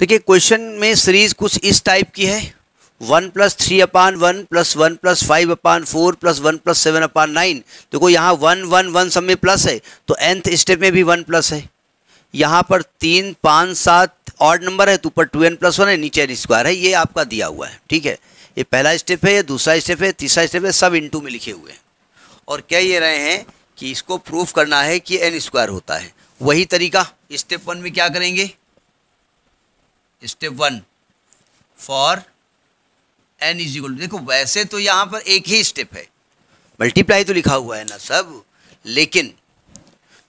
देखिए क्वेश्चन में सीरीज कुछ इस टाइप की है one plus three upon one plus one plus five upon four plus one plus seven upon nine देखो यहाँ वन वन वन सब में प्लस है तो एंथ स्टेप में भी वन प्लस है यहाँ पर तीन पाँच सात ऑड नंबर है तो ऊपर टू एन प्लस वन है नीचे एन स्क्वायर है ये आपका दिया हुआ है ठीक है ये पहला स्टेप है ये दूसरा स्टेप है तीसरा स्टेप है सब इंटू में लिखे हुए हैं और कह ये रहे हैं कि इसको प्रूफ करना है कि एन स्क्वायर होता है वही तरीका स्टेप वन में क्या करेंगे step one for n is equal देखो वैसे तो यहाँ पर एक ही स्टेप है मल्टीप्लाई तो लिखा हुआ है ना सब लेकिन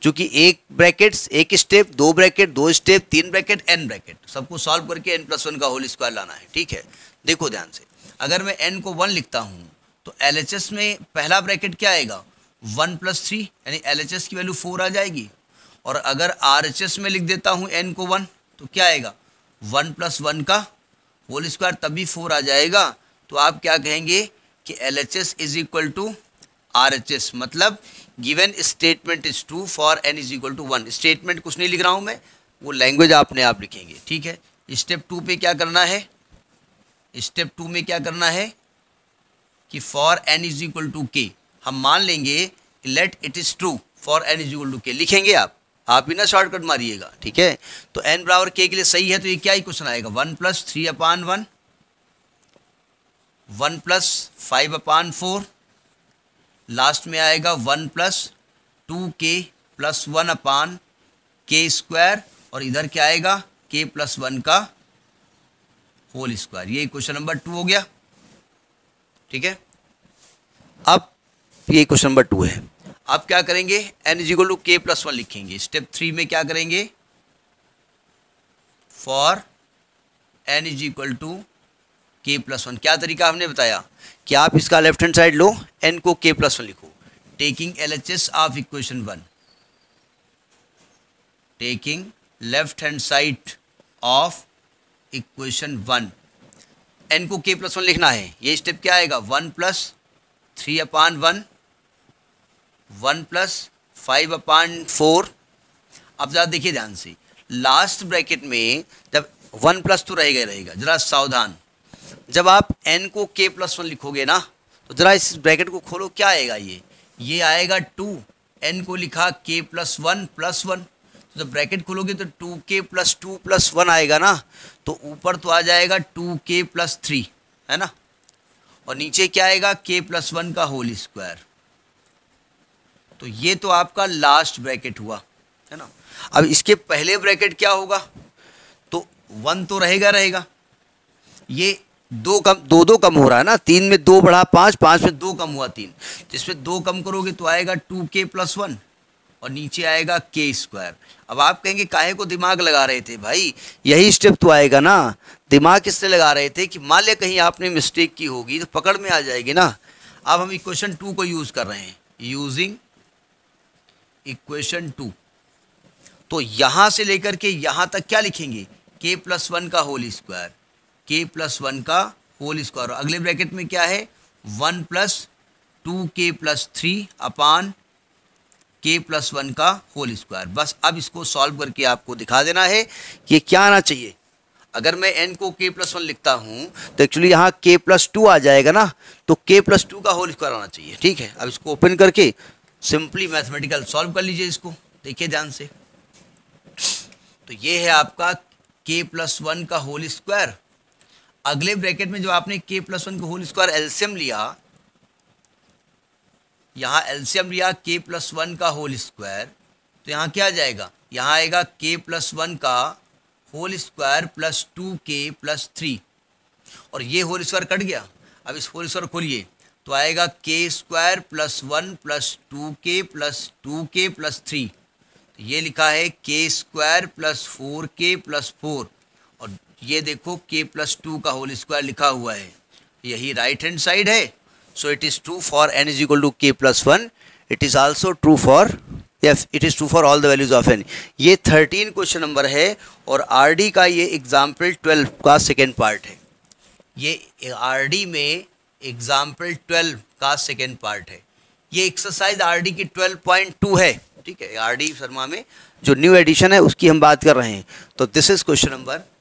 चूंकि एक ब्रैकेट एक स्टेप दो ब्रैकेट दो स्टेप तीन ब्रैकेट एन ब्रैकेट सबको सॉल्व करके एन प्लस वन का होल स्क्वायर लाना है ठीक है देखो ध्यान से अगर मैं एन को वन लिखता हूँ तो एल एच एस में पहला ब्रैकेट क्या आएगा वन प्लस थ्री यानी एल एच एस की वैल्यू फोर आ जाएगी और अगर आर एच एस में लिख देता हूँ एन को वन तो क्या आएगा वन प्लस वन का होल स्क्वायर तभी फोर आ जाएगा तो आप क्या कहेंगे कि L H S is equal to R H S मतलब given statement is true for n is equal to one statement कुछ नहीं लिख रहा हूँ मैं वो लैंग्वेज आपने आप लिखेंगे ठीक है स्टेप टू पे क्या करना है स्टेप टू में क्या करना है कि for n is equal to k हम मान लेंगे let it is true for n is equal to k लिखेंगे आप आप ही ना शॉर्टकट मारिएगा ठीक है तो एन बराबर के के लिए सही है तो ये क्या ही क्वेश्चन आएगा one plus three upon one one plus five upon four last में आएगा one plus two k plus one upon k square और इधर क्या आएगा के प्लस वन का होल स्क्वायर ये क्वेश्चन नंबर टू हो गया ठीक है अब ये क्वेश्चन नंबर टू है आप क्या करेंगे n is equal to k plus one लिखेंगे स्टेप थ्री में क्या करेंगे for n is equal to k plus one क्या तरीका हमने बताया कि आप इसका लेफ्ट हैंड साइड लो एन को के प्लस वन लिखो taking L H S of equation one taking left hand side of equation one n को के प्लस वन लिखना है ये स्टेप क्या आएगा one plus three upon one one plus five upon four अब ज़रा देखिए ध्यान से लास्ट ब्रैकेट में जब वन प्लस तो रहेगा ही रहेगा ज़रा सावधान जब आप एन को के प्लस वन लिखोगे ना तो ज़रा इस ब्रैकेट को खोलो क्या आएगा ये ये आएगा टू एन को लिखा के प्लस वन प्लस वन तो जब ब्रैकेट खोलोगे तो to k plus two plus one आएगा ना तो ऊपर तो आ जाएगा टू के प्लस थ्री है ना और नीचे क्या आएगा के प्लस वन का होल स्क्वायर तो ये तो आपका लास्ट ब्रैकेट हुआ है ना अब इसके पहले ब्रैकेट क्या होगा तो वन तो रहेगा रहेगा ये दो कम दो दो कम हो रहा है ना तीन में दो बढ़ा पाँच पाँच में दो कम हुआ तीन जिसमें दो कम करोगे तो आएगा टू के प्लस वन और नीचे आएगा के स्क्वायर अब आप कहेंगे काहे को दिमाग लगा रहे थे भाई यही स्टेप तो आएगा ना दिमाग इससे लगा रहे थे कि मान लिया कहीं आपने मिस्टेक की होगी तो पकड़ में आ जाएगी ना अब हम इक्वेशन टू को यूज़ कर रहे हैं यूजिंग इक्वेशन टू तो यहां से लेकर के यहां तक क्या लिखेंगे के प्लस वन का whole square k plus one का होल स्क्वायर अगले ब्रैकेट में क्या है one plus two k plus three upon k plus one का होल स्क्वायर बस अब इसको सॉल्व करके आपको दिखा देना है ये क्या आना चाहिए अगर मैं एन को के प्लस वन लिखता हूँ तो एक्चुअली यहाँ के प्लस टू आ जाएगा ना तो के प्लस टू का होल स्क्वायर आना चाहिए ठीक है अब इसको ओपन करके सिंपली मैथमेटिकल सॉल्व कर लीजिए इसको देखिए ध्यान से तो ये है आपका के प्लस वन का होल स्क्वायर अगले ब्रैकेट में जब आपने के प्लस वन का होल स्क्वायर एल्सियम लिया यहाँ एल्शियम लिया के प्लस वन का होल स्क्वायर तो यहाँ क्या जाएगा यहाँ आएगा के प्लस वन का whole square plus two k plus three और ये होल स्क्वायर कट गया अब इस होल स्क्वायर खोलिए तो आएगा k square plus one plus two k plus two k plus three तो ये लिखा है k square plus four k plus four और ये देखो के प्लस टू का होल स्क्वायर लिखा हुआ है यही राइट हैंड साइड है so it is true for n is equal to k plus one it is also true for yes it is true for all the values of N ये thirteen question number है और R D का ये example twelve का second part है ये R D में example twelve का सेकेंड पार्ट है ये एक्सरसाइज आरडी की ट्वेल्व पॉइंट टू है ठीक है आरडी शर्मा में जो न्यू एडिशन है उसकी हम बात कर रहे हैं तो दिस इज क्वेश्चन नंबर